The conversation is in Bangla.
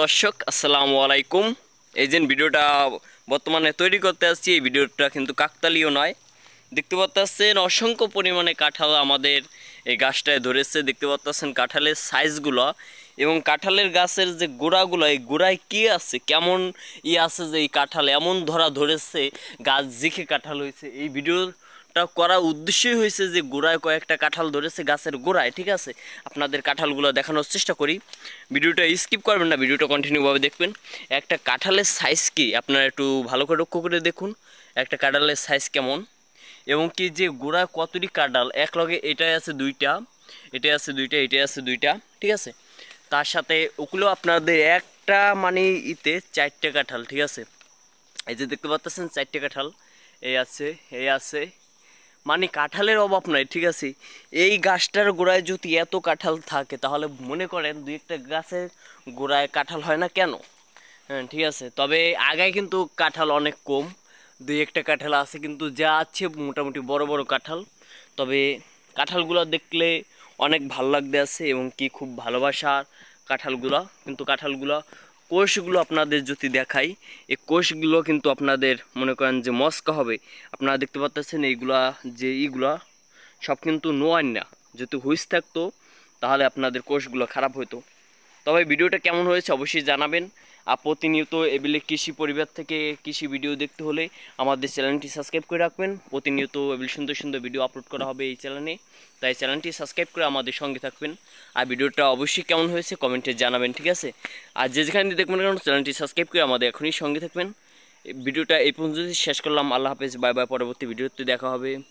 দর্শক আসসালামু আলাইকুম এই যে ভিডিওটা বর্তমানে তৈরি করতে আসছি এই ভিডিওটা কিন্তু কাকতালীয় নয় দেখতে পাচ্ছেন অসংখ্য পরিমাণে কাঁঠাল আমাদের এই গাছটায় ধরেছে দেখতে পাচ্ছেন কাঁঠালের সাইজগুলো এবং কাঁঠালের গাছের যে গোড়াগুলো এই গোড়ায় কী আছে কেমন ই আছে যে এই কাঁঠাল এমন ধরা ধরেছে গাছ জিখে কাঁঠাল হয়েছে এই ভিডিওর এটা করার উদ্দেশ্যই হয়েছে যে গোড়ায় কয়েকটা কাঁঠাল ধরেছে গাছের গোড়ায় ঠিক আছে আপনাদের কাঁঠালগুলো দেখানোর চেষ্টা করি ভিডিওটা স্কিপ করবেন না ভিডিওটা কন্টিনিউভাবে দেখবেন একটা কাঁঠালের সাইজ কি আপনারা একটু ভালো করে লক্ষ্য করে দেখুন একটা কাঁঠালের সাইজ কেমন এবং কি যে গোড়ায় কতটি কাঁঠাল এক লগে এটাই আছে দুইটা এটাই আছে দুইটা এটাই আছে দুইটা ঠিক আছে তার সাথে ওগুলো আপনাদের একটা মানে ইতে চারটে কাঁঠাল ঠিক আছে এই যে দেখতে পাচ্ছেন চারটে কাঁঠাল এই আছে এই আছে মানে কাঁঠালের অভাব নাই ঠিক আছে এই গাছটার গোড়ায় যদি এত কাঁঠাল থাকে তাহলে মনে করেন দুই একটা গাছের গোড়ায় কাঁঠাল হয় না কেন হ্যাঁ ঠিক আছে তবে আগে কিন্তু কাঁঠাল অনেক কম দুই একটা কাঁঠাল আছে কিন্তু যা আছে মোটামুটি বড় বড় কাঁঠাল তবে কাঁঠালগুলো দেখলে অনেক ভাল লাগতে আছে এবং কি খুব ভালোবাসার কাঁঠালগুলা কিন্তু কাঁঠালগুলা কোষগুলো আপনাদের যদি দেখাই এই কোষগুলো কিন্তু আপনাদের মনে করেন যে মস্কা হবে আপনারা দেখতে পাচ্ছেন এইগুলা যে ইগুলা সব কিন্তু নোয়ান না যদি হুইস থাকতো তাহলে আপনাদের কোষগুলো খারাপ হইতো তবে ভিডিওটা কেমন হয়েছে অবশ্যই জানাবেন আর প্রতিনিয়ত এবিলে কৃষি পরিবার থেকে কৃষি ভিডিও দেখতে হলে আমাদের চ্যানেলটি সাবস্ক্রাইব করে রাখবেন প্রতিনিয়ত এবিল সুন্দর সুন্দর ভিডিও আপলোড করা হবে এই চ্যানেলে তাই চ্যানেলটি সাবস্ক্রাইব করে আমাদের সঙ্গে থাকবেন আর ভিডিওটা অবশ্যই কেমন হয়েছে কমেন্টে জানাবেন ঠিক আছে আর যে যেখানে দেখবেন কেন চ্যানেলটি সাবস্ক্রাইব করে আমাদের এখনই সঙ্গে থাকবেন ভিডিওটা এই পর্যন্ত শেষ করলাম আল্লাহ হাফেজ বাই বাই পরবর্তী ভিডিওতে দেখা হবে